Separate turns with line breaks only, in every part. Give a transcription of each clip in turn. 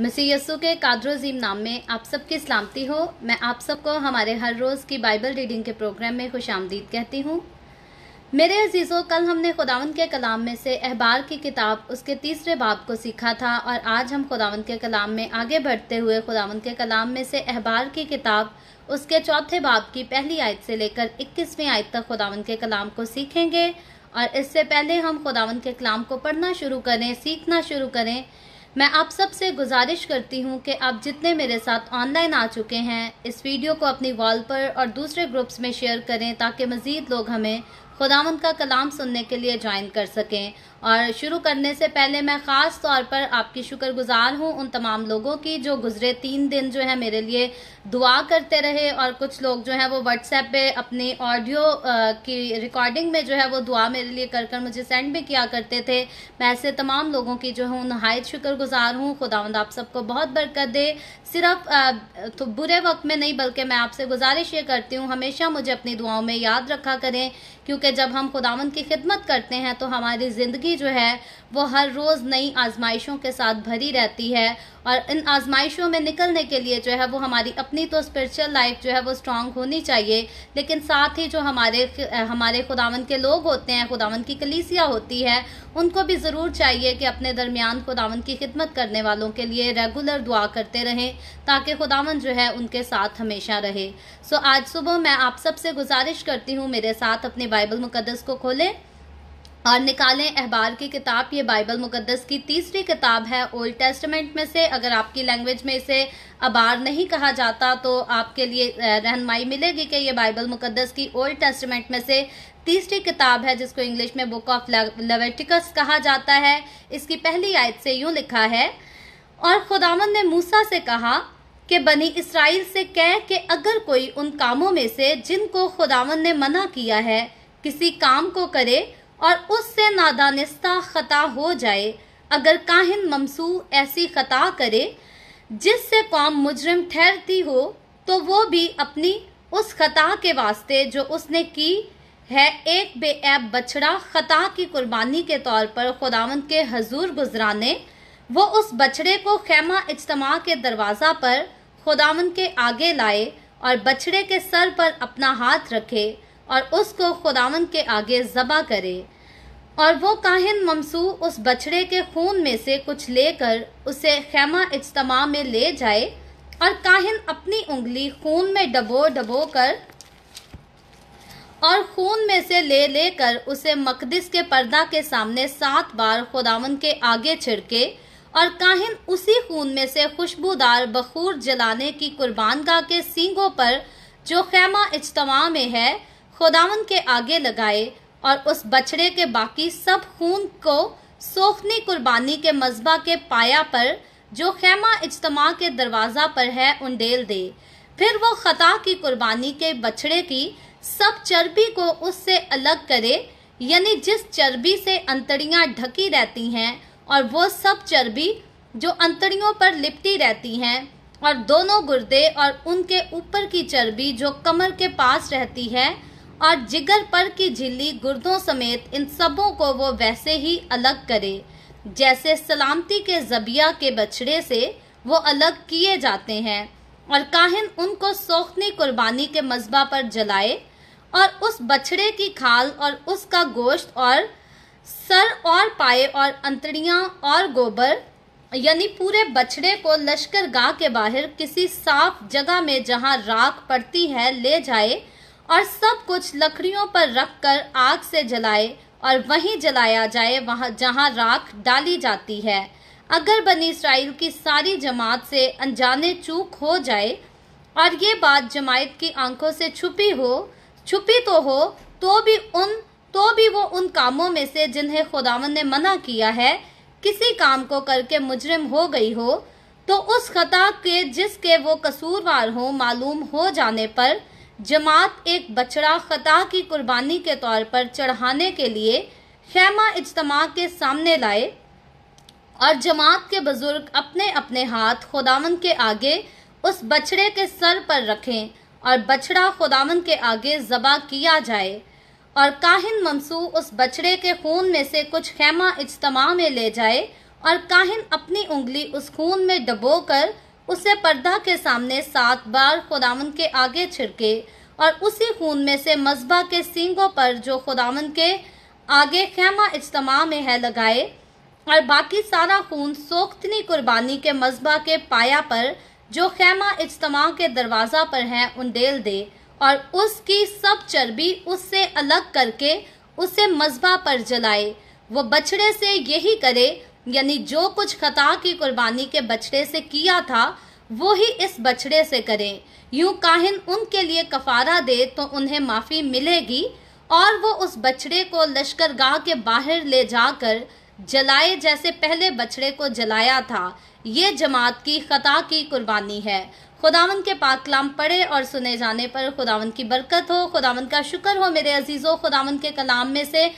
मसीह यसु के कादरोजीम नाम में आप सबकी सलामती हो मैं आप सबको हमारे हर रोज़ की बाइबल रीडिंग के प्रोग्राम में खुश आमदीद कहती हूँ मेरे अजीज़ों कल हमने खुदावन के कलाम में से अहबार की किताब उसके तीसरे बाब को सीखा था और आज हम खुदावन के कलाम में आगे बढ़ते हुए खुदावन के कलाम में से अहबार की किताब उसके चौथे बाब की पहली आयत से लेकर इक्कीसवीं आयत तक खुदावन के कलाम को सीखेंगे और इससे पहले हम खुदावन के कलाम को पढ़ना शुरू करें सीखना शुरू करें मैं आप सब से गुजारिश करती हूँ कि आप जितने मेरे साथ ऑनलाइन आ चुके हैं इस वीडियो को अपनी वॉल पर और दूसरे ग्रुप्स में शेयर करें ताकि मज़ीद लोग हमें खुदावंद का कलाम सुनने के लिए ज्वाइन कर सकें और शुरू करने से पहले मैं ख़ास तौर पर आपकी शुक्रगुजार हूं उन तमाम लोगों की जो गुजरे तीन दिन जो है मेरे लिए दुआ करते रहे और कुछ लोग जो हैं वो व्हाट्सएप पे अपनी ऑडियो की रिकॉर्डिंग में जो है वो दुआ मेरे लिए कर कर मुझे सेंड भी किया करते थे मैं ऐसे तमाम लोगों की जो है नहायत शुक्रगुजार हूँ खुदावंद आप सबको बहुत बरकत दे सिर्फ तो बुरे वक्त में नहीं बल्कि मैं आपसे गुजारिश ये करती हूँ हमेशा मुझे अपनी दुआओं में याद रखा करें क्योंकि जब हम खुदावंद की खिदमत करते हैं तो हमारी ज़िंदगी ज़िंदगी जो है वो हर रोज़ नई आजमाइशों के साथ भरी रहती है और इन आजमाइशों में निकलने के लिए जो है वो हमारी अपनी तो स्पिरिचुअल लाइफ जो है वो स्ट्रांग होनी चाहिए लेकिन साथ ही जो हमारे हमारे खुदावन के लोग होते हैं खुदावन की कलीसिया होती है उनको भी ज़रूर चाहिए कि अपने दरमियान खुदावन की खिदमत करने वालों के लिए रेगुलर दुआ करते रहें ताकि खुदावन जो है उनके साथ हमेशा रहे सो आज सुबह मैं आप सबसे गुजारिश करती हूँ मेरे साथ अपने बाइबल मुकदस को खोलें और निकालें अहबार की किताब ये बाइबल मुकद्दस की तीसरी किताब है ओल्ड टेस्टमेंट में से अगर आपकी लैंग्वेज में इसे अबार नहीं कहा जाता तो आपके लिए रहनमाई मिलेगी कि ये बाइबल मुकद्दस की ओल्ड टेस्टमेंट में से तीसरी किताब है जिसको इंग्लिश में बुक ऑफ लेवेटिकस कहा जाता है इसकी पहली आयत से यूं लिखा है और खुदावन ने मूसा से कहा कि बनी इसराइल से कह के अगर कोई उन कामों में से जिनको खुदावन ने मना किया है किसी काम को करे और उससे नादानिस्ता खता हो जाए अगर काहिन ममसू ऐसी खता करे जिससे कौम मुजरम ठहरती हो तो वो भी अपनी उस खता के वास्ते जो उसने की है एक बेऐब बछड़ा खता की कुर्बानी के तौर पर खुदावंद के हजूर गुजराने वो उस बछड़े को खेमा इज्तमा के दरवाज़ा पर खुदावंद के आगे लाए और बछड़े के सर पर अपना हाथ रखे और उसको खुदावन के आगे जबा करे और वो काहिन ममसू उस बछड़े के खून में से कुछ लेकर उसे खेमा इज्तम में ले जाए और काहिन अपनी उंगली खून में डबो डबो कर और खून में से ले लेकर उसे मकदस के पर्दा के सामने सात बार खुदावन के आगे छिड़के और काहिन उसी खून में से खुशबूदार बखूर जलाने की कुर्बानगा के सींगों पर जो खेमा इज्तम में है खुदावन के आगे लगाए और उस बछड़े के बाकी सब खून को सोखनी कुर्बानी के मजबा के पाया पर जो खेमा इज्तमा के दरवाजा पर है उंडेल दे फिर वो खता की कुर्बानी के बछड़े की सब चर्बी को उससे अलग करे यानी जिस चर्बी से अंतड़ियां ढकी रहती हैं और वो सब चर्बी जो अंतड़ियों पर लिपटी रहती हैं और दोनों गुर्दे और उनके ऊपर की चर्बी जो कमर के पास रहती है और जिगर पर की झिल्ली गुर्दों समेत इन सबों को वो वैसे ही अलग करे जैसे सलामती के जबिया के बछड़े से वो अलग किए जाते हैं और काहिन उनको सोखनी कुर्बानी के मजबा पर जलाए और उस बछड़े की खाल और उसका गोश्त और सर और पाए और अंतड़ियाँ और गोबर यानी पूरे बछड़े को लश्कर गाह के बाहर किसी साफ जगह में जहाँ राख पड़ती है ले जाए और सब कुछ लकड़ियों पर रखकर आग से जलाए और वहीं जलाया जाए वहां जहाँ राख डाली जाती है अगर बनी इसराइल की सारी जमात से अनजाने चूक हो जाए और ये बात जमायत की आंखों से छुपी हो छुपी तो हो तो भी उन तो भी वो उन कामों में से जिन्हें खुदावन ने मना किया है किसी काम को करके मुजरिम हो गई हो तो उस खता के जिसके वो कसूरवार हो मालूम हो जाने पर जमात एक बछड़ा खता की कुर्बानी के तौर पर चढ़ाने के लिए खेमा इजतमा के सामने लाए और जमात के बुजुर्ग अपने अपने हाथ खुदावन के आगे उस बछड़े के सर पर रखें और बछड़ा खुदावन के आगे जबा किया जाए और काहिन ममसू उस बछड़े के खून में से कुछ खेमा इजतमा में ले जाए और काहिन अपनी उंगली उस खून में डबोकर कर उसे पर्दा के सामने सात बार खुदावन के आगे छिड़के और उसी खून में से मजबा के सींगों पर जो खुदावन के आगे खेमा इज्तम में है लगाए और बाकी सारा खून सोख्तनी कुर्बानी के मजबा के पाया पर जो खेमा इज्तम के दरवाज़ा पर है उंडेल दे और उसकी सब चर्बी उससे अलग करके उसे मजबा पर जलाए वो बछड़े से यही करे यानी जो कुछ खता की कुर्बानी के बछड़े से किया था वो ही इस बछड़े से करें यूं काहिन उनके लिए कफारा दे तो उन्हें माफ़ी मिलेगी और वो उस बछड़े को लश्कर गाह के बाहर ले जाकर जलाए जैसे पहले बछड़े को जलाया था ये जमात की खता की कुर्बानी है खुदावन के पाकलाम पढ़े और सुने जाने पर खुदावन की बरकत हो खुदावन का शुक्र हो मेरे अजीज़ों खुदावन के कलाम में से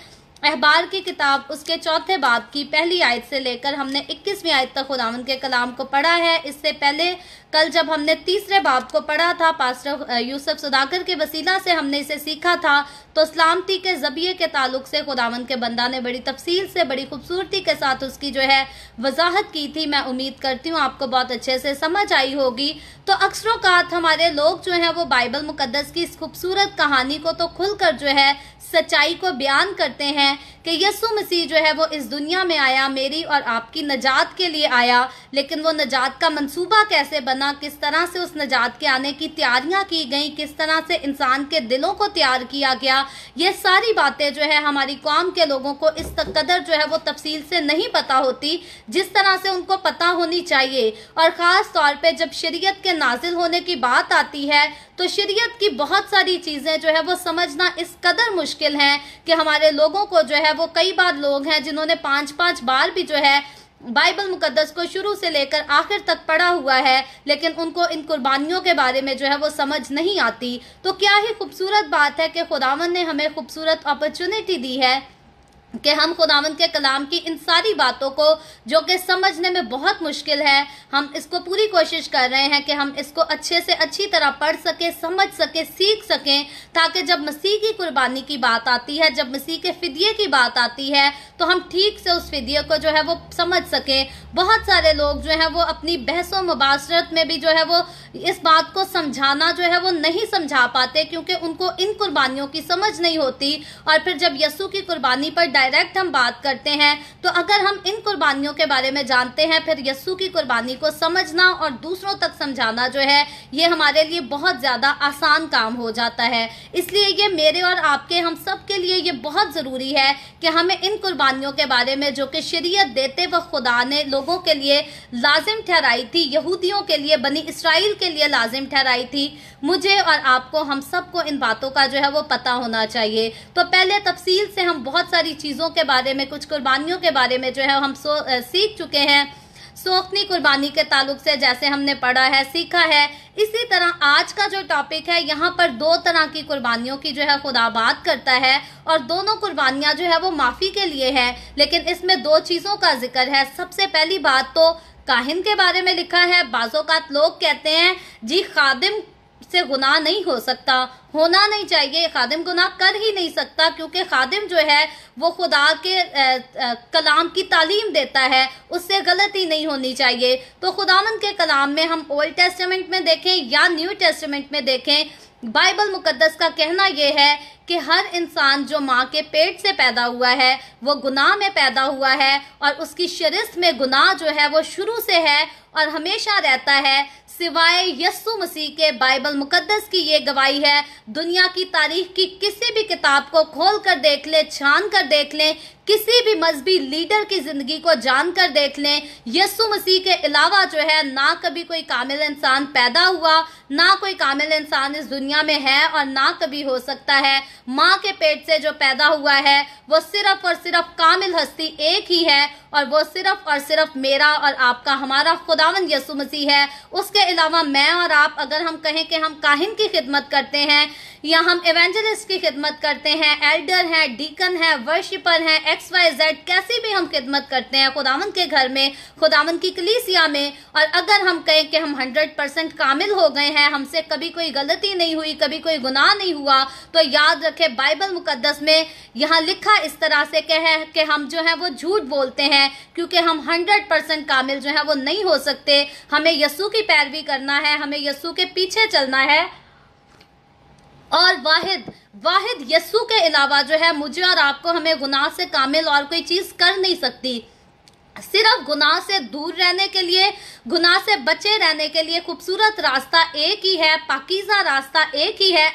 अहबार की किताब उसके चौथे बाब की पहली आयत से लेकर हमने 21वीं आयत तक खुदावंद के कलाम को पढ़ा है इससे पहले कल जब हमने तीसरे बाब को पढ़ा था पास्टर यूसुफ सुदाकर के वसीला से हमने इसे सीखा था तो सलामती के जबिये के ताल्लुक से खुदावंद के बंदा ने बड़ी तफसील से बड़ी खूबसूरती के साथ उसकी जो है वजाहत की थी मैं उम्मीद करती हूँ आपको बहुत अच्छे से समझ आई होगी तो अक्सर कात हमारे लोग जो हैं वो बाइबल मुकदस की इस खूबसूरत कहानी को तो खुलकर जो है सच्चाई को बयान करते हैं कि यसु मसीह जो है वो इस दुनिया में आया मेरी और आपकी नजात के लिए आया लेकिन वो नजात का मंसूबा कैसे बना किस तरह से उस नजात के आने की तैयारियां की गई किस तरह से इंसान के दिलों को तैयार किया गया ये सारी बातें जो है हमारी कौम के लोगों को इस कदर जो है वो तफसील से नहीं पता होती जिस तरह से उनको पता होनी चाहिए और ख़ास तौर पर जब शरीत के नाजिल होने की बात आती है तो शरीयत की बहुत सारी चीज़ें जो है वो समझना इस कदर मुश्किल हैं कि हमारे लोगों को जो है वो कई बार लोग हैं जिन्होंने पाँच पाँच बार भी जो है बाइबल मुकद्दस को शुरू से लेकर आखिर तक पढ़ा हुआ है लेकिन उनको इन कुर्बानियों के बारे में जो है वो समझ नहीं आती तो क्या ही खूबसूरत बात है कि खुदावन ने हमें खूबसूरत अपॉर्चुनिटी दी है कि हम खुदावंद के कलाम की इन सारी बातों को जो कि समझने में बहुत मुश्किल है हम इसको पूरी कोशिश कर रहे हैं कि हम इसको अच्छे से अच्छी तरह पढ़ सकें समझ सकें सीख सकें ताकि जब मसीह की कुर्बानी की बात आती है जब मसीह के फिदिये की बात आती है तो हम ठीक से उस फिदिये को जो है वो समझ सकें बहुत सारे लोग जो हैं वो अपनी बहस व मुबासरत में भी जो है वो इस बात को समझाना जो है वो नहीं समझा पाते क्योंकि उनको इन कुर्बानियों की समझ नहीं होती और फिर जब यस्सु की कुर्बानी पर डायरेक्ट हम बात करते हैं तो अगर हम इन कुर्बानियों के बारे में जानते हैं फिर यस्सु की कुर्बानी को समझना और दूसरों तक समझाना जो है ये हमारे लिए बहुत ज़्यादा आसान काम हो जाता है इसलिए ये मेरे और आपके हम सब के लिए ये बहुत ज़रूरी है कि हमें इन कुर्बानियों के बारे में जो कि शरीय देते व खुदा ने लोगों के लिए लाजिम ठहराई थी यहूदियों के लिए बनी इसराइल के लिए लाजिम ठहराई थी मुझे और आपको हम सबको इन बातों का जो है वो पता होना चाहिए तो पहले तफसील से हम बहुत सारी चीज़ चीज़ों के बारे में कुछ कुर्बानियों के बारे में जो है हम सो सीख चुके हैं सोखनी कुर्बानी के ताल्लुक से जैसे हमने पढ़ा है सीखा है इसी तरह आज का जो टॉपिक है यहाँ पर दो तरह की कुर्बानियों की जो है खुदा बात करता है और दोनों कुर्बानियाँ जो है वो माफ़ी के लिए है लेकिन इसमें दो चीज़ों का जिक्र है सबसे पहली बात तो काहिन के बारे में लिखा है बाज़ोकात लोग कहते हैं जी खादिम से गुनाह नहीं हो सकता होना नहीं चाहिए खादिम गुनाह कर ही नहीं सकता क्योंकि खादिम जो है वो खुदा के आ, आ, कलाम की तालीम देता है उससे गलती नहीं होनी चाहिए तो खुदामंद के कलाम में हम ओल्ड टेस्टमेंट में देखें या न्यू टेस्टमेंट में देखें बाइबल मुकद्दस का कहना यह है कि हर इंसान जो माँ के पेट से पैदा हुआ है वो गुनाह में पैदा हुआ है और उसकी शरिस्त में गुनाह जो है वो शुरू से है और हमेशा रहता है सिवाय यस्सु मसीह के बाइबल मुकद्दस की ये गवाही है दुनिया की तारीख की किसी भी किताब को खोल कर देख लें छान कर देख लें किसी भी मजहबी लीडर की जिंदगी को जानकर देख लें यस्सु मसीह के अलावा जो है ना कभी कोई कामिल इंसान पैदा हुआ ना कोई कामिल इंसान इस दुनिया में है और ना कभी हो सकता है माँ के पेट से जो पैदा हुआ है वो सिर्फ और सिर्फ कामिल हस्ती एक ही है और वो सिर्फ और सिर्फ मेरा और आपका हमारा खुदावन यसु मसीह है उसके अलावा मैं और आप अगर हम कहें कि हम काहिन की खिदमत करते हैं या हम एवेंजलिस्ट की खिदमत करते हैं एल्डर हैं डीकन हैं वर्शिपर हैं एक्स वाई जेड कैसे भी हम खिदमत करते हैं खुदावन के घर में खुदावन की कलीसिया में और अगर हम कहें कि हम हंड्रेड परसेंट कामिल हो गए हैं हमसे कभी कोई गलती नहीं हुई कभी कोई गुनाह नहीं हुआ तो याद रखें बाइबल मुकदस में यहाँ लिखा इस तरह से कह है कि हम जो है वो झूठ बोलते हैं क्योंकि हम हंड्रेड परसेंट कामिल जो है वो नहीं हो सकते हमें यस्सू की पैरवी करना है हमें यस्सू के पीछे चलना है और वाहिद वाहिद यस्सू के अलावा जो है मुझे और आपको हमें गुनाह से कामिल और कोई चीज़ कर नहीं सकती सिर्फ गुनाह से दूर रहने के लिए गुनाह से बचे रहने के लिए खूबसूरत रास्ता एक ही है पाकिजा रास्ता एक ही है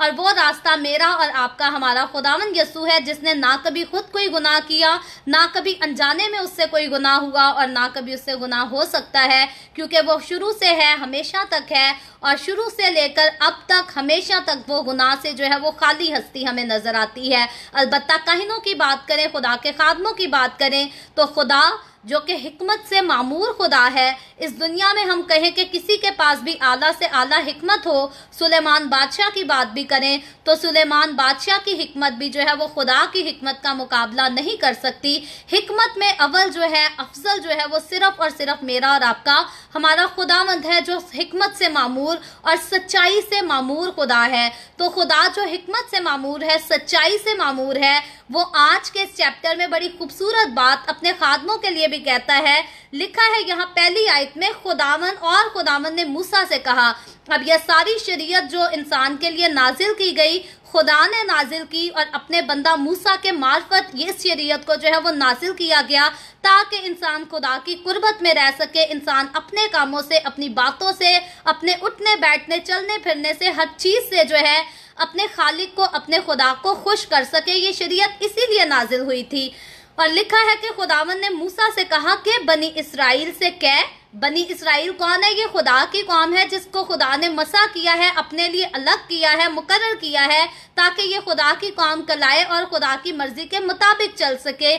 और वो रास्ता मेरा और आपका हमारा खुदावन यसू है जिसने ना कभी खुद कोई गुनाह किया ना कभी अनजाने में उससे कोई गुनाह हुआ और ना कभी उससे गुनाह हो सकता है क्योंकि वो शुरू से है हमेशा तक है और शुरू से लेकर अब तक हमेशा तक वो गुनाह से जो है वो खाली हस्ती हमें नजर आती है अलबत्ता कहनों की बात करें खुदा के खादमों की बात करें तो खुदा जो कि हमत से मामूर खुदा है इस दुनिया में हम कहें कि किसी के पास भी आला से आला हमत हो सुलेमान बादशाह की बात भी करें तो सुलेमान बादशाह की हमत भी जो है वो खुदा की हमत का मुकाबला नहीं कर सकती हमत में अव्वल जो है अफजल जो है वो सिर्फ और सिर्फ मेरा और आपका हमारा खुदावंद है जो हमत से मामूर और सच्चाई से मामूर खुदा है तो खुदा जो हमत से मामूर है सच्चाई से मामूर है वो आज के इस चैप्टर में बड़ी खूबसूरत बात अपने खादमों के लिए भी कहता है लिखा है यहाँ पहली आयत में खुदावन और खुदावन ने मूसा से कहा अब यह सारी शरीयत जो इंसान के लिए नाजिल की गई खुदा ने नाजिल की और अपने बंदा मूसा के मार्फत ये शरीयत को जो है वो नाजिल किया गया ताकि इंसान खुदा की कुर्बत में रह सके इंसान अपने कामों से अपनी बातों से अपने उठने बैठने चलने फिरने से हर चीज़ से जो है अपने खालिक को अपने खुदा को खुश कर सके ये शरीयत इसीलिए नाजिल हुई थी और लिखा है कि खुदावन ने मूसा से कहा कि बनी इसराइल से कह बनी इसराइल कौन है ये खुदा की कौम है जिसको खुदा ने मसा किया है अपने लिए अलग किया है मुकर किया है ताकि ये खुदा की कौम कलाए और खुदा की मर्जी के मुताबिक चल सके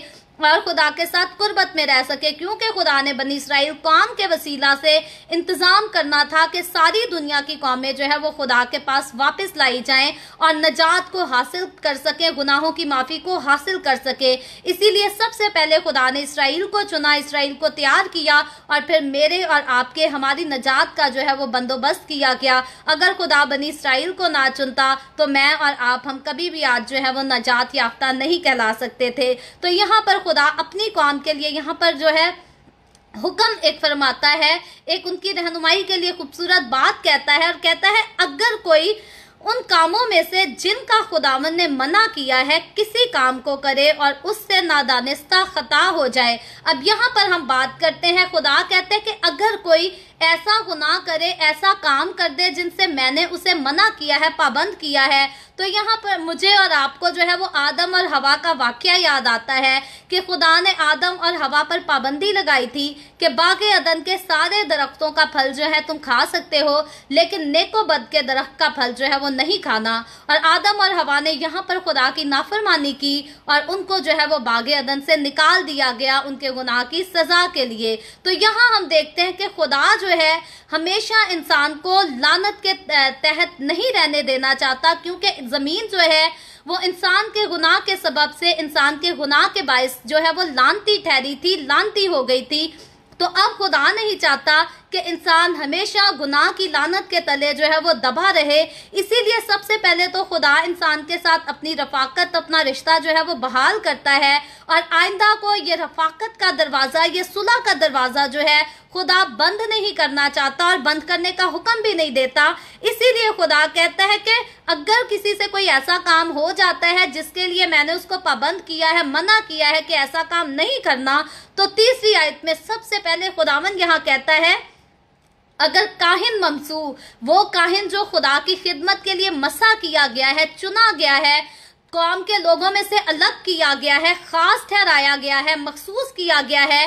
और खुदा के साथ कुर्बत में रह सके क्योंकि खुदा ने बनी इसराइल कौम के वसीला से इंतज़ाम करना था कि सारी दुनिया की कौमें जो है वो खुदा के पास वापस लाई जाएं और नजात को हासिल कर सके गुनाहों की माफ़ी को हासिल कर सके इसीलिए सबसे पहले खुदा ने इसराइल को चुना इसराइल को तैयार किया और फिर मेरे और आपके हमारी नजात का जो है वो बंदोबस्त किया गया अगर खुदा बनी इसराइल को ना चुनता तो मैं और आप हम कभी भी आज जो है वो नजात याफ्ता नहीं कहला सकते थे तो यहाँ पर खुदा अपनी कौम के लिए यहाँ पर जो है हुक्म एक फरमाता है एक उनकी रहनुमाई के लिए खूबसूरत बात कहता है और कहता है अगर कोई उन कामों में से जिनका खुदावन ने मना किया है किसी काम को करे और उससे नादानिस्ता खता हो जाए अब यहाँ पर हम बात करते हैं खुदा कहते हैं कि अगर कोई ऐसा गुनाह करे ऐसा काम कर दे जिनसे मैंने उसे मना किया है पाबंद किया है तो यहाँ पर मुझे और आपको जो है वो आदम और हवा का वाक्य याद आता है कि खुदा ने आदम और हवा पर पाबंदी लगाई थी कि बाग अदन के सारे दरख्तों का फल जो है तुम खा सकते हो लेकिन नेको बद के दरख्त का फल जो है वो नहीं खाना और आदम और हवा ने यहाँ पर खुदा की नाफरमानी की और उनको जो है वो बाग अदन से निकाल दिया गया उनके गुनाह की सजा के लिए तो यहाँ हम देखते हैं कि खुदा जो जो है हमेशा इंसान को लानत के तहत नहीं रहने देना चाहता क्योंकि ज़मीन जो है वो इंसान के गुनाह के सबब से इंसान के गुनाह के बायस जो है वो लानती ठहरी थी लानती हो गई थी तो अब खुदा नहीं चाहता कि इंसान हमेशा गुनाह की लानत के तले जो है वो दबा रहे इसीलिए सबसे पहले तो खुदा इंसान के साथ अपनी रफाकत अपना रिश्ता जो है वो बहाल करता है और आइंदा को ये रफाकत का दरवाज़ा ये सुलह का दरवाज़ा जो है खुदा बंद नहीं करना चाहता और बंद करने का हुक्म भी नहीं देता इसीलिए खुदा कहता है कि अगर किसी से कोई ऐसा काम हो जाता है जिसके लिए मैंने उसको पाबंद किया है मना किया है कि ऐसा काम नहीं करना तो तीसरी आयत में सबसे पहले खुदावन यहाँ कहता है अगर काहिन ममसू वो काहिन जो खुदा की खिदमत के लिए मसा किया गया है चुना गया है कौम के लोगों में से अलग किया गया है खास ठहराया गया है मखसूस किया गया है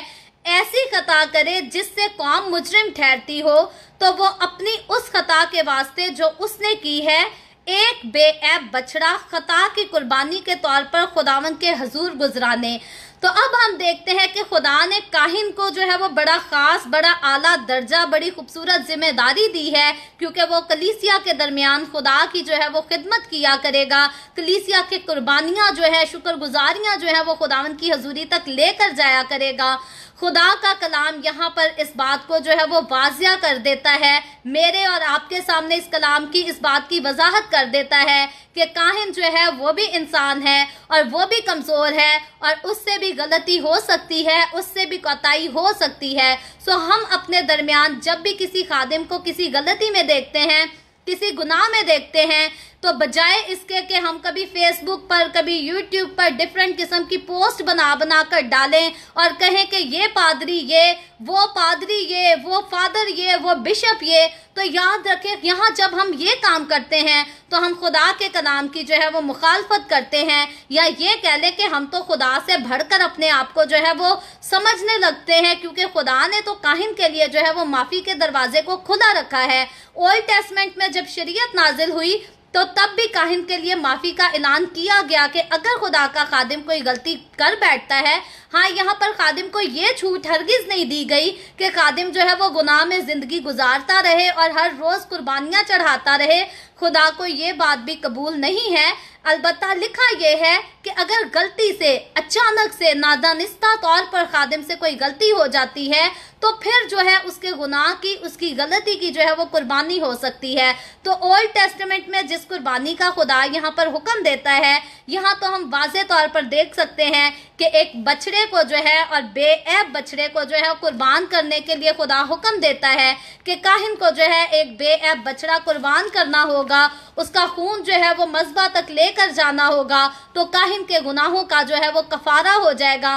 ऐसी खता करे जिससे कौम मुजरिम ठहरती हो तो वो अपनी उस खता के वास्ते जो उसने की है एक बेऐब बछड़ा खता की कुर्बानी के तौर पर खुदावन के हजूर गुजराने तो अब हम देखते हैं कि खुदा ने काहिन को जो है वो बड़ा ख़ास बड़ा आला दर्जा बड़ी खूबसूरत जिम्मेदारी दी है क्योंकि वो कलीसिया के दरमियान खुदा की जो है वो खिदमत किया करेगा कलीसिया के कुर्बानियां जो है शुक्रगुजारियां जो है वो खुदावन की हजूरी तक लेकर जाया करेगा खुदा का कलाम यहाँ पर इस बात को जो है वो वाजिया कर देता है मेरे और आपके सामने इस कलाम की इस बात की वजाहत कर देता है कि काहिन जो है वो भी इंसान है और वो भी कमज़ोर है और उससे भी गलती हो सकती है उससे भी कोताही हो सकती है सो हम अपने दरमियान जब भी किसी खादिम को किसी गलती में देखते हैं किसी गुनाह में देखते हैं तो बजाय इसके कि हम कभी फेसबुक पर कभी यूट्यूब पर डिफरेंट किस्म की पोस्ट बना बना कर डालें और कहें कि ये पादरी ये वो पादरी ये वो फादर ये वो बिशप ये तो याद रखें यहाँ जब हम ये काम करते हैं तो हम खुदा के कलाम की जो है वो मुखालफत करते हैं या ये कह लें कि हम तो खुदा से भरकर अपने आप को जो है वो समझने लगते हैं क्योंकि खुदा ने तो काहिन के लिए जो है वो माफ़ी के दरवाजे को खुला रखा है ओल्ड टेस्टमेंट में जब शरीयत नाजिल हुई तो तब भी काहिन के लिए माफ़ी का ऐलान किया गया कि अगर खुदा का खादिम कोई गलती कर बैठता है हाँ यहाँ पर खादिम को ये छूट हरगिज़ नहीं दी गई कि खादिम जो है वो गुनाह में ज़िंदगी गुजारता रहे और हर रोज़ कुर्बानियाँ चढ़ाता रहे खुदा को ये बात भी कबूल नहीं है अलबत् लिखा यह है कि अगर गलती से अचानक से नादानिस्ता तौर पर खादिम से कोई गलती हो जाती है तो फिर जो है उसके गुनाह की उसकी गलती की जो है वो कुर्बानी हो सकती है तो ओल्ड टेस्टमेंट में जिस कुर्बानी का खुदा यहाँ पर हुक्म देता है यहाँ तो हम वाज तौर पर देख सकते हैं कि एक बछड़े को जो है और बेऐब बछड़े को जो है कुर्बान करने के लिए खुदा हुक्म देता है कि काहिन को जो है एक बेऐब बछड़ा कुर्बान करना होगा उसका खून जो है वो मजबा तक लेकर जाना होगा तो काहिन काहिन के गुनाहों का जो है वो कफारा हो जाएगा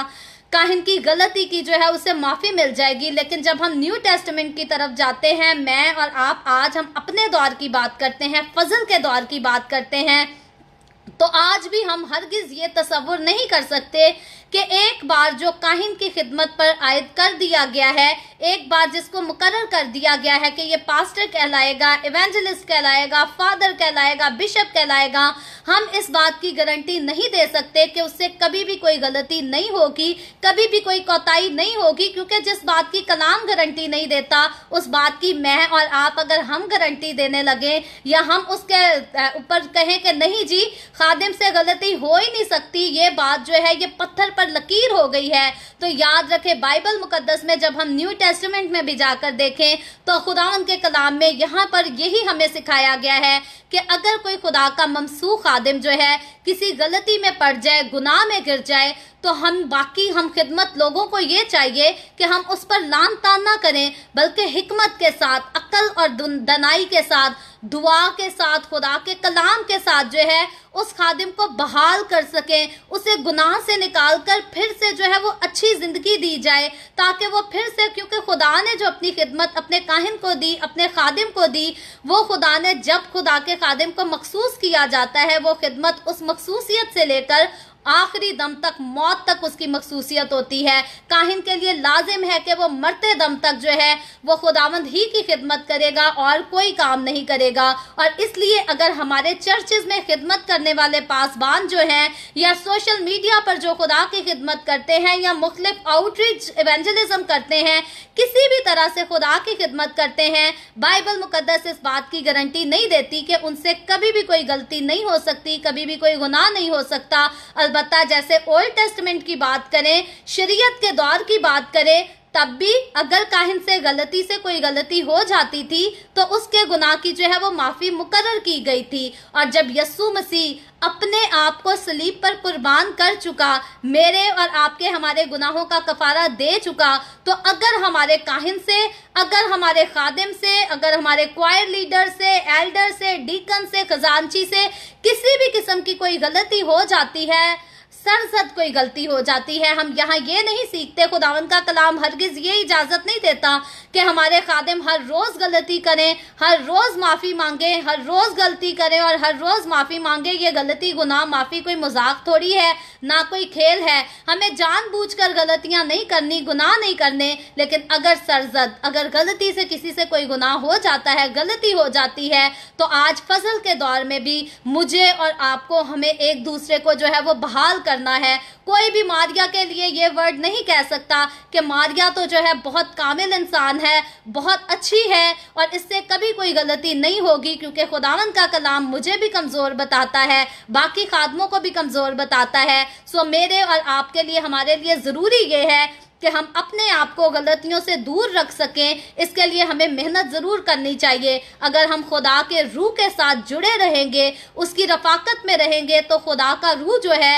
काहिन की गलती की जो है उसे माफ़ी मिल जाएगी लेकिन जब हम न्यू टेस्टमेंट की तरफ जाते हैं मैं और आप आज हम अपने दौर की बात करते हैं फजल के दौर की बात करते हैं तो आज भी हम हरगिज़ ये तस्वुर नहीं कर सकते कि एक बार जो काहिन की खिदमत पर आयद कर दिया गया है एक बार जिसको मुकर कर दिया गया है कि ये पास्टर कहलाएगा इवेंजलिस्ट कहलाएगा फादर कहलाएगा बिशप कहलाएगा हम इस बात की गारंटी नहीं दे सकते कि उससे कभी भी कोई गलती नहीं होगी कभी भी कोई कोताही नहीं होगी क्योंकि जिस बात की कलाम गारंटी नहीं देता उस बात की मैं और आप अगर हम गारंटी देने लगे या हम उसके ऊपर कहें कि नहीं जी खादिम से गलती हो ही नहीं सकती ये बात जो है ये पत्थर पर लकीर हो गई है तो याद रखें बाइबल मुकद्दस में जब हम न्यू टेस्टमेंट में भी जाकर देखें तो खुदा के कलाम में यहाँ पर यही हमें सिखाया गया है कि अगर कोई खुदा का ममसूख आदिम जो है किसी गलती में पड़ जाए गुनाह में गिर जाए तो हम बाकी हम खिदमत लोगों को ये चाहिए कि हम उस पर लान तान ना करें बल्कि हिकमत के साथ अकल और दनाई के साथ दुआ के साथ खुदा के कलाम के साथ जो है उस खादिम को बहाल कर सकें उसे गुनाह से निकाल कर फिर से जो है वो अच्छी ज़िंदगी दी जाए ताकि वो फिर से क्योंकि खुदा ने जो अपनी खिदमत अपने काहिन को दी अपने खादिम को दी वो खुदा ने जब खुदा के खादिम को मखसूस किया जाता है वो खिदमत उस मखसूसियत से लेकर आखिरी दम तक मौत तक उसकी मखसूसियत होती है काहिन के लिए लाजिम है कि वो मरते दम तक जो है वो खुदावंद ही की खिदमत करेगा और कोई काम नहीं करेगा और इसलिए अगर हमारे चर्चेज में खिदमत करने वाले पासवान जो हैं या सोशल मीडिया पर जो खुदा की खिदमत करते हैं या मुख्तफ आउटरीच एवेंजलिज्म करते हैं किसी भी तरह से खुदा की खिदमत करते हैं बाइबल मुकदस इस बात की गारंटी नहीं देती कि उनसे कभी भी कोई गलती नहीं हो सकती कभी भी कोई गुनाह नहीं हो सकता अलबत् अलबत्ता जैसे ओल्ड टेस्टमेंट की बात करें शरीयत के दौर की बात करें तब भी अगर काहिन से गलती से कोई गलती हो जाती थी तो उसके गुनाह की जो है वो माफ़ी मुकर की गई थी और जब यस्सु मसीह अपने आप को सलीब पर कुर्बान कर चुका मेरे और आपके हमारे गुनाहों का कफारा दे चुका तो अगर हमारे काहिन से अगर हमारे खादिम से अगर हमारे क्वायर लीडर से एल्डर से डीकन से खजानची से किसी भी किस्म की कोई गलती हो जाती है सरजद कोई गलती हो जाती है हम यहाँ ये नहीं सीखते खुदावन का कलाम हरगिज ये इजाजत नहीं देता कि हमारे खादिम हर रोज गलती करें हर रोज माफी मांगे हर रोज गलती करें और हर रोज माफी मांगे ये गलती गुनाह माफी कोई मजाक थोड़ी है ना कोई खेल है हमें जानबूझकर गलतियां नहीं करनी गुनाह नहीं करने लेकिन अगर सरजद अगर गलती से किसी से कोई गुनाह हो जाता है गलती हो जाती है तो आज फजल के दौर में भी मुझे और आपको हमें एक दूसरे को जो है वो बहाल करना है कोई भी मारिया के लिए ये वर्ड नहीं कह सकता कि मारिया तो जो है बहुत कामिल इंसान है बहुत अच्छी है और इससे कभी कोई गलती नहीं होगी क्योंकि खुदावन का कलाम मुझे भी कमज़ोर बताता है बाकी खादमों को भी कमज़ोर बताता है सो मेरे और आपके लिए हमारे लिए ज़रूरी ये है कि हम अपने आप को गलतियों से दूर रख सकें इसके लिए हमें मेहनत ज़रूर करनी चाहिए अगर हम खुदा के रूह के साथ जुड़े रहेंगे उसकी रफाकत में रहेंगे तो खुदा का रूह जो है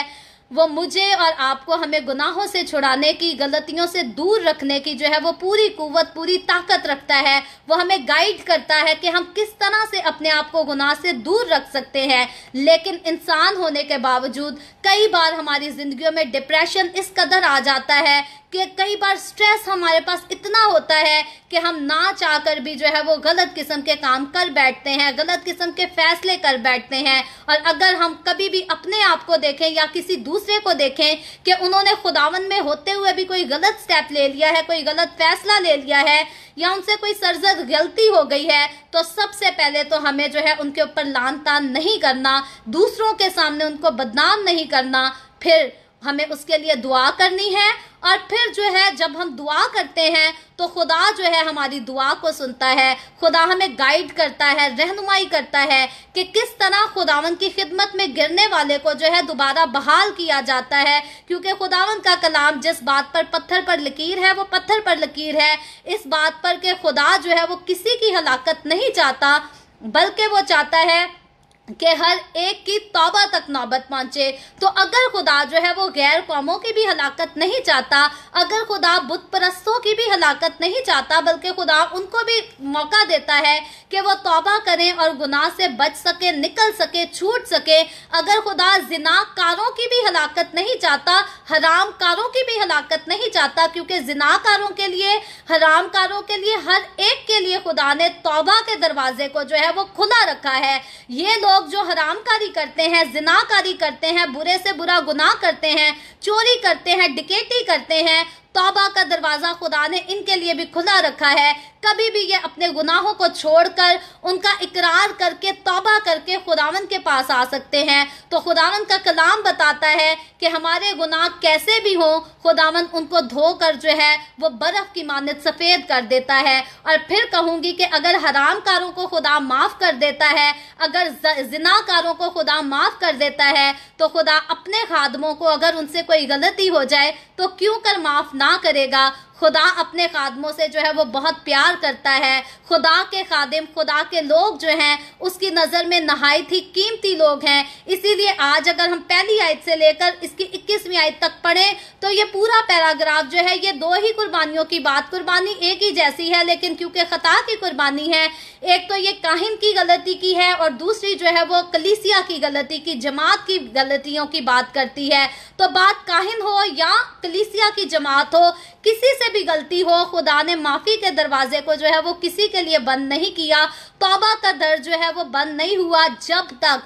वो मुझे और आपको हमें गुनाहों से छुड़ाने की गलतियों से दूर रखने की जो है वो पूरी कुवत पूरी ताकत रखता है वो हमें गाइड करता है कि हम किस तरह से अपने आप को गुनाह से दूर रख सकते हैं लेकिन इंसान होने के बावजूद कई बार हमारी जिंदगियों में डिप्रेशन इस कदर आ जाता है कि कई बार स्ट्रेस हमारे पास इतना होता है कि हम ना चाहकर भी जो है वो गलत किस्म के काम कर बैठते हैं गलत किस्म के फैसले कर बैठते हैं और अगर हम कभी भी अपने आप को देखें या किसी दूसरे को देखें कि उन्होंने खुदावन में होते हुए भी कोई गलत स्टेप ले लिया है कोई गलत फैसला ले लिया है या उनसे कोई सरजद गलती हो गई है तो सबसे पहले तो हमें जो है उनके ऊपर लान तान नहीं करना दूसरों के सामने उनको बदनाम नहीं करना फिर हमें उसके लिए दुआ करनी है और फिर जो है जब हम दुआ करते हैं तो खुदा जो है हमारी दुआ को सुनता है खुदा हमें गाइड करता है रहनुमाई करता है कि किस तरह खुदावन की खिदमत में गिरने वाले को जो है दोबारा बहाल किया जाता है क्योंकि खुदावन का कलाम जिस बात पर पत्थर पर लकीर है वो पत्थर पर लकीर है इस बात पर कि खुदा जो है वो किसी की हलाकत नहीं चाहता बल्कि वो चाहता है के हर एक की तौबा तक नौबत पहुंचे तो अगर खुदा जो है वो गैर कौमों की भी हलाकत नहीं चाहता अगर खुदा बुत परस्तों की भी हलाकत नहीं चाहता बल्कि खुदा उनको भी मौका देता है कि वो तौबा करें और गुनाह से बच सके निकल सके छूट सके अगर खुदा जिनाकारों की भी हलाकत नहीं चाहता हराम कारों की भी हलाकत नहीं चाहता क्योंकि जिनाकारों के लिए हराम कारों के लिए हर एक के लिए खुदा ने तोबा के दरवाजे को जो है वो खुला रखा है ये लोग लोग जो हरामकारी करते हैं जिनाकारी करते हैं बुरे से बुरा गुनाह करते हैं चोरी करते हैं डिकेटी करते हैं तौबा का दरवाज़ा खुदा ने इनके लिए भी खुला रखा है कभी भी ये अपने गुनाहों को छोड़कर उनका इकरार करके तौबा करके खुदावन के पास आ सकते हैं तो खुदावन का कलाम बताता है कि हमारे गुनाह कैसे भी हों खुदावन उनको धोकर जो है वो बर्फ़ की मानत सफ़ेद कर देता है और फिर कहूँगी कि अगर हरामकारों को खुदा माफ़ कर देता है अगर जिनाकारों को खुदा माफ़ कर देता है तो खुदा अपने खादमों को अगर उनसे कोई गलती हो जाए तो क्यों कर माफ़ ना करेगा खुदा अपने खादमों से जो है वो बहुत प्यार करता है खुदा के खादिम खुदा के लोग जो हैं उसकी नज़र में नहायत ही कीमती लोग हैं इसीलिए आज अगर हम पहली आयत से लेकर इसकी इक्कीसवीं आयत तक पढ़ें तो ये पूरा पैराग्राफ जो है ये दो ही कुर्बानियों की बात कुर्बानी एक ही जैसी है लेकिन क्योंकि खता की कुर्बानी है एक तो ये काहिन की गलती की है और दूसरी जो है वो कलीसिया की गलती की जमात की गलतियों की बात करती है तो बात काहिन हो या कलीसिया की जमात हो किसी से भी गलती हो खुदा ने माफी के दरवाजे को जो है वो किसी के लिए बंद नहीं किया तोबा का दर जो है वो बंद नहीं हुआ जब तक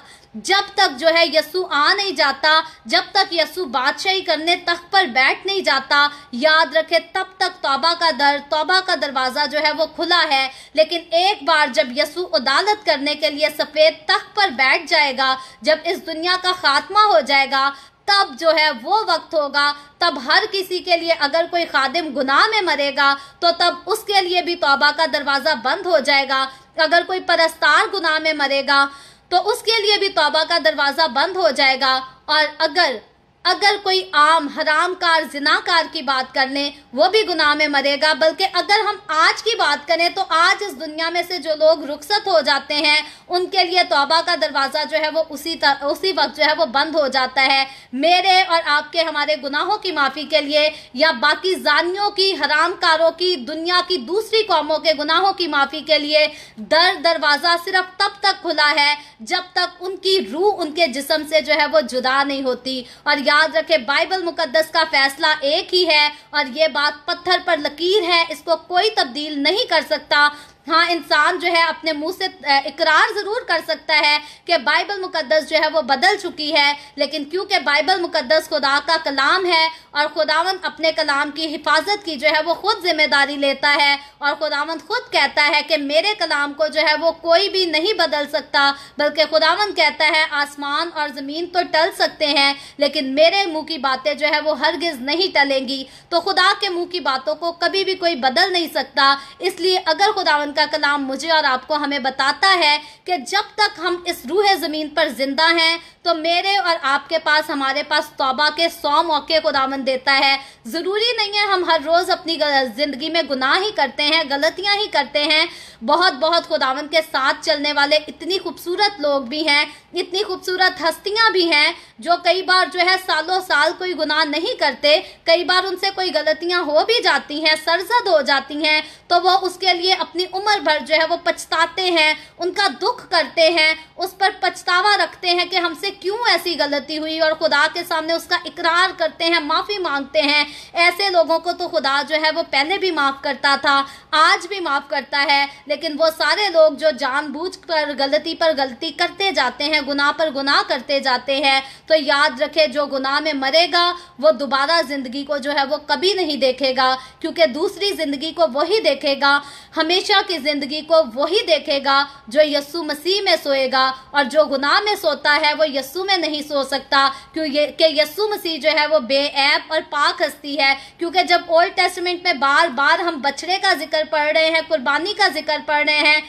जब तक जो है यसु आ नहीं जाता जब तक यसु बादशाही करने तक पर बैठ नहीं जाता याद रखे तब तक तौबा का दर तौबा का दरवाज़ा जो है वो खुला है लेकिन एक बार जब यसु अदालत करने के लिए सफ़ेद तख पर बैठ जाएगा जब इस दुनिया का खात्मा हो जाएगा तब जो है वो वक्त होगा तब हर किसी के लिए अगर कोई खादिम गुनाह में मरेगा तो तब उसके लिए भी तोबा का दरवाज़ा बंद हो जाएगा अगर कोई परस्तार गुनाह में मरेगा तो उसके लिए भी तोबा का दरवाज़ा बंद हो जाएगा और अगर अगर कोई आम हराम कार जिनाकार की बात कर लें वो भी गुनाह में मरेगा बल्कि अगर हम आज की बात करें तो आज इस दुनिया में से जो लोग रुखसत हो जाते हैं उनके लिए तोबा का दरवाज़ा जो है वो उसी तर, उसी वक्त जो है वो बंद हो जाता है मेरे और आपके हमारे गुनाहों की माफ़ी के लिए या बाकी जानियों की हराम कारों की दुनिया की दूसरी कौमों के गुनाहों की माफ़ी के लिए दर दरवाज़ा सिर्फ तब तक खुला है जब तक उनकी रूह उनके जिसम से जो है वो जुदा नहीं होती और या याद रखें बाइबल मुकद्दस का फैसला एक ही है और ये बात पत्थर पर लकीर है इसको कोई तब्दील नहीं कर सकता हाँ इंसान जो है अपने मुंह से इकरार ज़रूर कर सकता है कि बाइबल मुकद्दस जो है वो बदल चुकी है लेकिन क्योंकि बाइबल मुकद्दस खुदा का कलाम है और खुदावंत अपने कलाम की हिफाजत की जो है वो खुद जिम्मेदारी लेता है और खुदावन खुद कहता है कि मेरे कलाम को जो है वो कोई भी नहीं बदल सकता बल्कि खुदावंत कहता है आसमान और ज़मीन तो टल सकते हैं लेकिन मेरे मुँह की बातें जो है वो हरगिज़ नहीं टलेंगी तो खुदा के मुँह की बातों को कभी भी कोई बदल नहीं सकता इसलिए अगर खुदावंत उनका कलाम मुझे और आपको हमें बताता है कि जब तक हम इस रूह ज़मीन पर ज़िंदा हैं तो मेरे और आपके पास हमारे पास तोबा के सौ मौके दामन देता है ज़रूरी नहीं है हम हर रोज़ अपनी ज़िंदगी में गुनाह ही करते हैं गलतियां ही करते हैं बहुत बहुत खुदावन के साथ चलने वाले इतनी खूबसूरत लोग भी हैं इतनी खूबसूरत हस्तियां भी हैं जो कई बार जो है सालों साल कोई गुनाह नहीं करते कई बार उनसे कोई गलतियां हो भी जाती हैं सरजद हो जाती हैं तो वो उसके लिए अपनी उम्र भर जो है वो पछताते हैं उनका दुख करते हैं उस पर पछतावा रखते हैं कि हमसे क्यों ऐसी गलती हुई और खुदा के सामने उसका इकरार करते हैं माफ़ी मांगते हैं ऐसे लोगों को तो खुदा जो है वो पहले भी माफ़ करता था आज भी माफ़ करता है लेकिन वो सारे लोग जो जानबूझ कर गलती पर गलती करते जाते हैं गुनाह पर गुनाह करते जाते हैं तो याद रखे जो गुनाह में मरेगा वो दोबारा ज़िंदगी को जो है वो कभी नहीं देखेगा क्योंकि दूसरी ज़िंदगी को वही देखेगा हमेशा की ज़िंदगी को वही देखेगा जो यस्सु मसीह में सोएगा और जो गुनाह में सोता है वो यस्सु में नहीं सो सकता क्यों ये यस्सु मसीह जो है वो बेऐब और पाक हस्ती है क्योंकि जब ओल्ड टेस्टमेंट में बार बार हम बछड़े का जिक्र पढ़ रहे हैं कुर्बानी का जिक्र पढ़ रहे हैं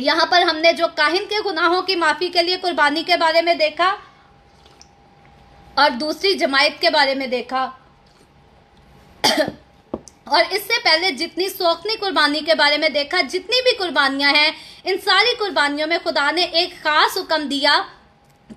यहाँ पर हमने जो काहिन के गुनाहों की माफ़ी के लिए कुर्बानी के बारे में देखा और दूसरी जमायत के बारे में देखा और इससे पहले जितनी सौखनी कुर्बानी के बारे में देखा जितनी भी कुर्बानियां हैं इन सारी कुर्बानियों में खुदा ने एक खास हुक्म दिया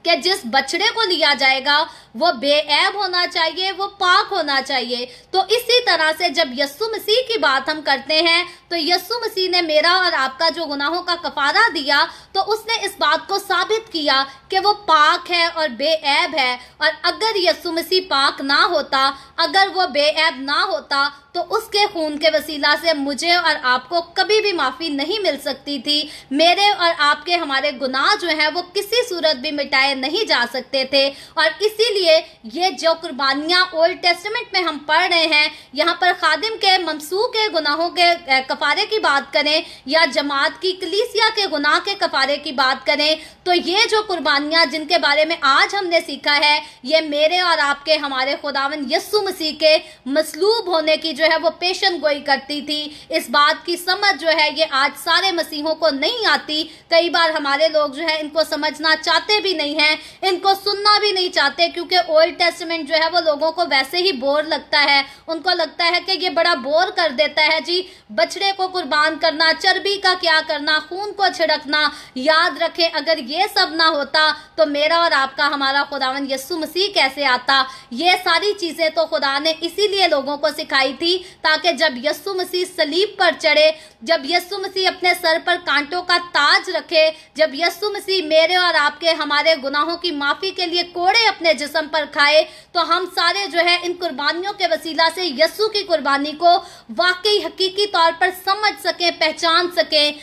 कि जिस बछड़े को लिया जाएगा वो बेऐब होना चाहिए वो पाक होना चाहिए तो इसी तरह से जब यस्सु मसीह की बात हम करते हैं तो यस्सु मसीह ने मेरा और आपका जो गुनाहों का कफारा दिया तो उसने इस बात को साबित किया कि वो पाक है और बेऐब है और अगर यस्सु मसीह पाक ना होता अगर वो बेऐब ना होता तो उसके खून के वसीला से मुझे और आपको कभी भी माफ़ी नहीं मिल सकती थी मेरे और आपके हमारे गुनाह जो है वो किसी सूरत भी मिटाए लगाए नहीं जा सकते थे और इसीलिए ये जो कुर्बानियां ओल्ड टेस्टमेंट में हम पढ़ रहे हैं यहाँ पर खादिम के ममसू के गुनाहों के कफारे की बात करें या जमात की कलीसिया के गुनाह के कफारे की बात करें तो ये जो कुर्बानियां जिनके बारे में आज हमने सीखा है ये मेरे और आपके हमारे खुदावन यस्सु मसीह के मसलूब होने की जो है वो पेशन गोई करती थी इस बात की समझ जो है ये आज सारे मसीहों को नहीं आती कई बार हमारे लोग जो है इनको समझना चाहते भी नहीं नहीं है इनको सुनना भी नहीं चाहते क्योंकि ओल्ड टेस्टमेंट जो है वो लोगों को वैसे ही बोर लगता है उनको लगता है कि ये बड़ा बोर कर देता है जी बछड़े को कुर्बान करना चर्बी का क्या करना खून को छिड़कना याद रखें अगर ये सब ना होता तो मेरा और आपका हमारा खुदावन यस्सु मसीह कैसे आता ये सारी चीजें तो खुदा ने इसीलिए लोगों को सिखाई थी ताकि जब यस्सु मसीह सलीब पर चढ़े जब यस्सु मसीह अपने सर पर कांटों का ताज रखे जब यस्सु मसीह मेरे और आपके हमारे गए गुनाहों की माफी के लिए कोड़े अपने जिसम पर खाए तो हम सारे जो है इन कुर्बानियों के वसीला से यस्सु की कुर्बानी को वाकई हकीकी तौर पर समझ सकें पहचान सकें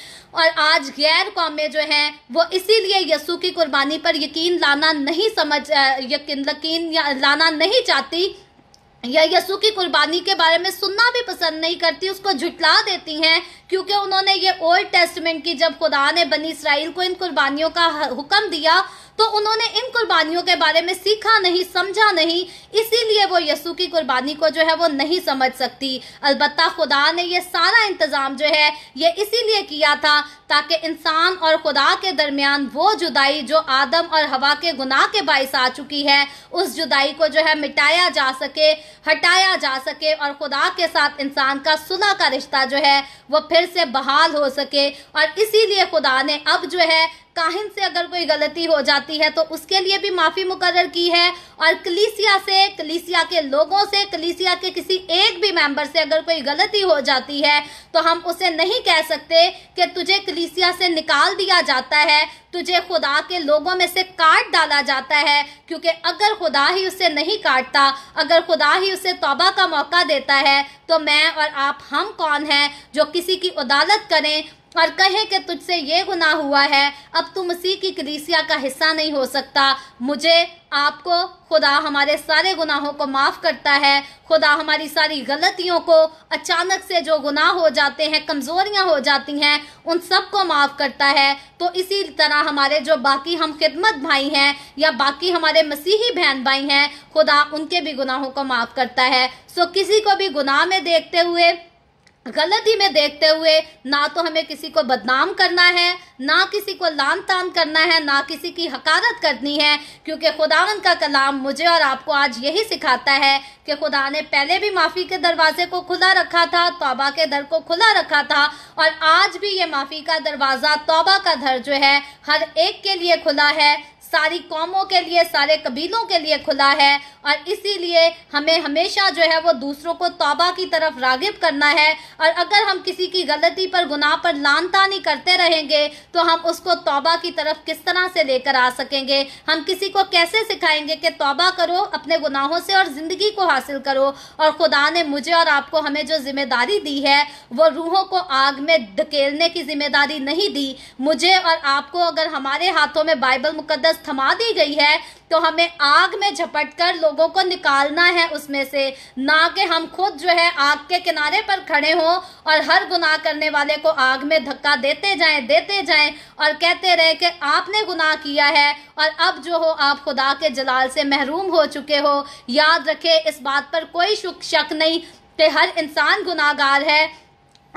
और आज गैर कौमें जो हैं वो इसीलिए यस्सु की कुर्बानी पर यकीन लाना नहीं समझ यकीन यकीन लाना नहीं चाहती या यसु की कुर्बानी के बारे में सुनना भी पसंद नहीं करती उसको झुटला देती हैं क्योंकि उन्होंने ये ओल्ड टेस्टमेंट की जब खुदा ने बनी इसराइल को इन कुर्बानियों का हुक्म दिया तो उन्होंने इन कुर्बानियों के बारे में सीखा नहीं समझा नहीं इसीलिए वो यसु की कुर्बानी को जो है वो नहीं समझ सकती अलबत् खुदा ने ये सारा इंतज़ाम जो है ये इसीलिए किया था ताकि इंसान और खुदा के दरमियान वो जुदाई जो आदम और हवा के गुनाह के बायस आ चुकी है उस जुदाई को जो है मिटाया जा सके हटाया जा सके और खुदा के साथ इंसान का सुलह का रिश्ता जो है वो फिर से बहाल हो सके और इसीलिए खुदा ने अब जो है काहिन से अगर कोई गलती हो जाती है तो उसके लिए भी माफ़ी मुकर की है और कलीसिया से कलीसिया के लोगों से कलीसिया के किसी एक भी मेंबर से अगर कोई गलती हो जाती है तो हम उसे नहीं कह सकते कि तुझे कलीसिया से निकाल दिया जाता है तुझे खुदा के लोगों में से काट डाला जाता है क्योंकि अगर खुदा ही उसे नहीं काटता अगर खुदा ही उसे तौबा का मौका देता है तो मैं और आप हम कौन हैं जो किसी की अदालत करें और कहे कि तुझसे ये गुनाह हुआ है अब तू मसीह की कलीसिया का हिस्सा नहीं हो सकता मुझे आपको खुदा हमारे सारे गुनाहों को माफ़ करता है खुदा हमारी सारी गलतियों को अचानक से जो गुनाह हो जाते हैं कमज़ोरियां हो जाती हैं उन सब को माफ़ करता है तो इसी तरह हमारे जो बाकी हम खिदमत भाई हैं या बाकी हमारे मसीही बहन भाई हैं खुदा उनके भी गुनाहों को माफ़ करता है सो किसी को भी गुनाह में देखते हुए गलती में देखते हुए ना तो हमें किसी को बदनाम करना है ना किसी को लान तान करना है ना किसी की हकारत करनी है क्योंकि खुदावन का कलाम मुझे और आपको आज यही सिखाता है कि खुदा ने पहले भी माफ़ी के दरवाजे को खुला रखा था तौबा के दर को खुला रखा था और आज भी ये माफ़ी का दरवाज़ा तौबा का दर जो है हर एक के लिए खुला है सारी कौमों के लिए सारे कबीलों के लिए खुला है और इसीलिए हमें हमेशा जो है वो दूसरों को तोबा की तरफ रागिब करना है और अगर हम किसी की गलती पर गुनाह पर नहीं करते रहेंगे तो हम उसको तोबा की तरफ किस तरह से लेकर आ सकेंगे हम किसी को कैसे सिखाएंगे कि तोबा करो अपने गुनाहों से और ज़िंदगी को हासिल करो और खुदा ने मुझे और आपको हमें जो जिम्मेदारी दी है वो रूहों को आग में धकेलने की जिम्मेदारी नहीं दी मुझे और आपको अगर हमारे हाथों में बाइबल मुकदस थमा दी गई है तो हमें आग में झपट कर लोगों को निकालना है उसमें से ना कि हम खुद जो है आग के किनारे पर खड़े हों और हर गुनाह करने वाले को आग में धक्का देते जाएं देते जाएं और कहते रहे कि आपने गुनाह किया है और अब जो हो आप खुदा के जलाल से महरूम हो चुके हो याद रखे इस बात पर कोई शक नहीं कि हर इंसान गुनाहगार है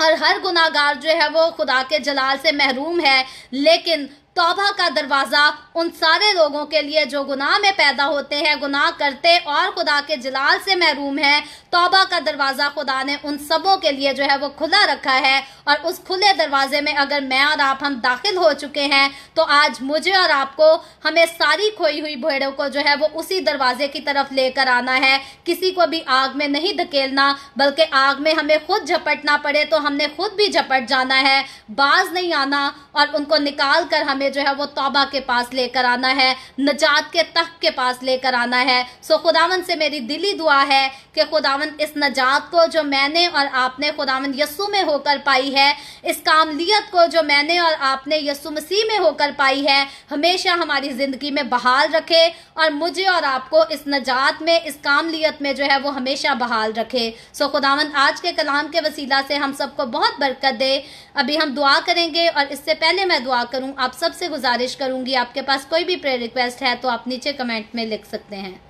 और हर गुनाहगार जो है वो खुदा के जलाल से महरूम है लेकिन तौबा का दरवाज़ा उन सारे लोगों के लिए जो गुनाह में पैदा होते हैं गुनाह करते और खुदा के जलाल से महरूम है तौबा का दरवाज़ा खुदा ने उन सबों के लिए जो है वो खुला रखा है और उस खुले दरवाजे में अगर मैं और आप हम दाखिल हो चुके हैं तो आज मुझे और आपको हमें सारी खोई हुई भेड़ों को जो है वो उसी दरवाजे की तरफ लेकर आना है किसी को भी आग में नहीं धकेलना बल्कि आग में हमें खुद झपटना पड़े तो हमने खुद भी झपट जाना है बाज नहीं आना और उनको निकाल कर हमें हमें जो है वो तौबा के पास लेकर आना है नजात के तख्त के पास लेकर आना है सो खुदावन से मेरी दिली दुआ है कि खुदावन इस नजात को जो मैंने और आपने खुदावन यस्सु में होकर पाई है इस कामलियत को जो मैंने और आपने यस्सु मसीह में होकर पाई है हमेशा हमारी ज़िंदगी में बहाल रखे और मुझे और आपको इस नजात में इस कामलियत में जो है वो हमेशा बहाल रखे सो खुदावन आज के कलाम के वसीला से हम सबको बहुत बरकत दे अभी हम दुआ करेंगे और इससे पहले मैं दुआ करूं आप सबसे गुजारिश करूंगी आपके पास कोई भी प्रेयर रिक्वेस्ट है तो आप नीचे कमेंट में लिख सकते हैं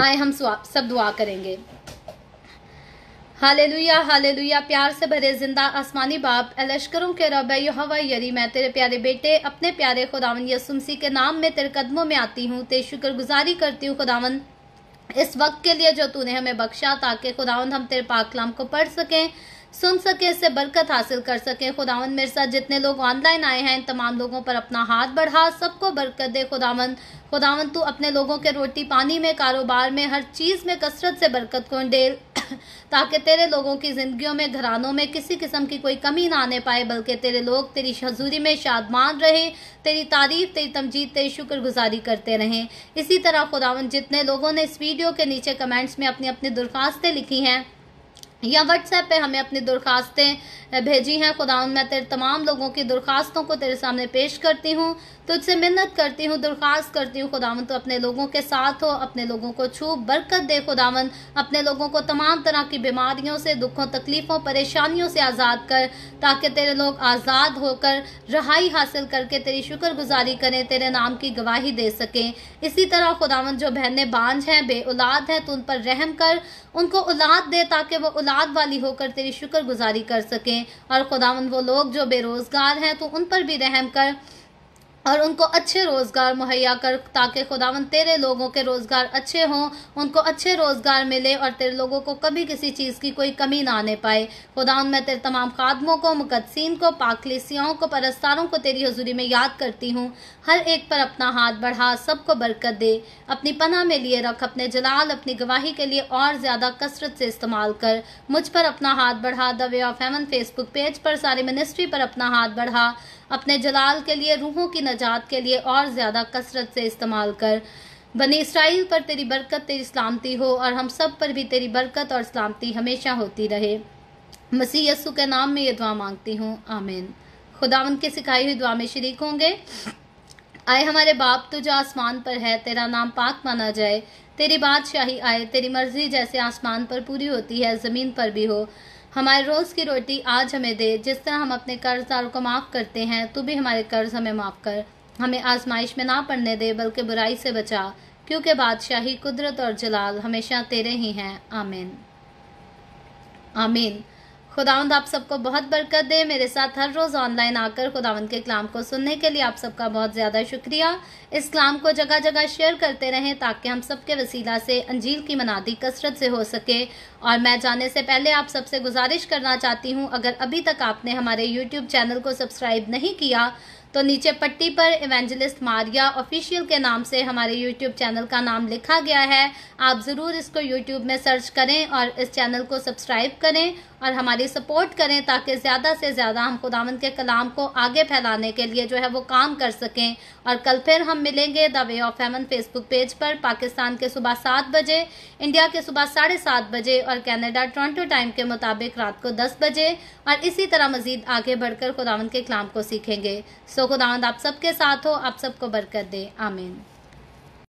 आए हम सब दुआ करेंगे हालेलुया हालेलुया प्यार से भरे जिंदा आसमानी बाप लश्करों के रब यहवा यरी मैं तेरे प्यारे बेटे अपने प्यारे खुदावन यसुमसी के नाम में तेरे कदमों में आती हूँ तेरी शुक्रगुजारी करती हूँ खुदावन इस वक्त के लिए जो तूने हमें बख्शा ताकि खुदावंद हम तेरे पाकलाम को पढ़ सकें सुन सके इससे बरकत हासिल कर सके खुदावन मेरे साथ जितने लोग ऑनलाइन आए हैं तमाम लोगों पर अपना हाथ बढ़ा सबको बरकत दे खुदावन खुदावन तू अपने लोगों के रोटी पानी में कारोबार में हर चीज़ में कसरत से बरकत को डेल ताकि तेरे लोगों की जिंदगियों में घरानों में किसी किस्म की कोई कमी ना आने पाए बल्कि तेरे लोग तेरी हजूरी में शादमान रहे तेरी तारीफ तेरी तमजीद तेरी शुक्रगुजारी करते रहें इसी तरह खुदावन जितने लोगों ने इस वीडियो के नीचे कमेंट्स में अपनी अपनी दरख्वास्तें लिखी हैं या व्हाट्सएप पे हमें अपनी दरखास्तें भेजी हैं खुदा मैं तेरे तमाम लोगों की दरखास्तों को तेरे सामने पेश करती हूँ तुझसे मिन्नत करती हूँ दरख्वास्त करती हूँ खुदावन तो अपने लोगों के साथ हो अपने लोगों को छू बरकत दे खुदावन अपने लोगों को तमाम तरह की बीमारियों से दुखों तकलीफ़ों परेशानियों से आज़ाद कर ताकि तेरे लोग आज़ाद होकर रहाई हासिल करके तेरी शुक्रगुजारी करें तेरे नाम की गवाही दे सकें इसी तरह खुदावन जो बहनें बांझ हैं बे औलाद हैं तो उन पर रहम कर उनको औलाद दे ताकि वो औलाद वाली होकर तेरी शुक्रगुजारी कर सकें और खुदावन वो लोग जो बेरोज़गार हैं तो उन पर भी रहम कर और उनको अच्छे रोज़गार मुहैया कर ताकि खुदावन तेरे लोगों के रोज़गार अच्छे हों उनको अच्छे रोज़गार मिले और तेरे लोगों को कभी किसी चीज़ की कोई कमी ना आने पाए खुदावन मैं तेरे तमाम खादमों को मुकदसिन को पाखलिसियाओं को परस्तारों को तेरी हजूरी में याद करती हूँ हर एक पर अपना हाथ बढ़ा सबको बरकत दे अपनी पनाह में लिए रख अपने जलाल अपनी गवाही के लिए और ज़्यादा कसरत से इस्तेमाल कर मुझ पर अपना हाथ बढ़ा the way of Heman Facebook page पर सारी मिनिस्ट्री पर अपना हाथ बढ़ा अपने जलाल के लिए रूहों की नजात के लिए और ज़्यादा कसरत से इस्तेमाल कर बने इसराइल पर तेरी बरकत तेरी सलामती हो और हम सब पर भी तेरी बरकत और सलामती हमेशा होती रहे मसीह यस्सु के नाम में ये दुआ मांगती हूँ आमीन खुदा उनके सिखाई हुई दुआ में शरीक होंगे आए हमारे बाप तो जो आसमान पर है तेरा नाम पाक माना जाए तेरी बादशाही आए तेरी मर्जी जैसे आसमान पर पूरी होती है ज़मीन पर भी हो हमारे रोज़ की रोटी आज हमें दे जिस तरह हम अपने कर्जदारों को माफ़ करते हैं तू भी हमारे कर्ज हमें माफ़ कर हमें आजमाइश में ना पड़ने दे बल्कि बुराई से बचा क्योंकि बादशाही कुदरत और जलाल हमेशा तेरे ही हैं आमीन आमीन खुदावंद आप सबको बहुत बरकत दे मेरे साथ हर रोज़ ऑनलाइन आकर खुदावंद के कलाम को सुनने के लिए आप सबका बहुत ज़्यादा शुक्रिया इस कलाम को जगह जगह शेयर करते रहें ताकि हम सबके वसीला से अंजील की मनादी कसरत से हो सके और मैं जाने से पहले आप सबसे गुजारिश करना चाहती हूँ अगर अभी तक आपने हमारे यूट्यूब चैनल को सब्सक्राइब नहीं किया तो नीचे पट्टी पर इवेंजलिस्ट मारिया ऑफिशियल के नाम से हमारे यूट्यूब चैनल का नाम लिखा गया है आप ज़रूर इसको यूट्यूब में सर्च करें और इस चैनल को सब्सक्राइब करें और हमारी सपोर्ट करें ताकि ज़्यादा से ज़्यादा हम खुदावंद के कलाम को आगे फैलाने के लिए जो है वो काम कर सकें और कल फिर हम मिलेंगे the way of Heman Facebook page पर पाकिस्तान के सुबह सात बजे इंडिया के सुबह साढ़े सात बजे और कैनेडा टोरंटो टाइम के मुताबिक रात को दस बजे और इसी तरह मज़ीद आगे बढ़कर खुदावंद के कलाम को सीखेंगे सो खुदावंद आप सबके साथ हो आप सबको बरकत दे आमीन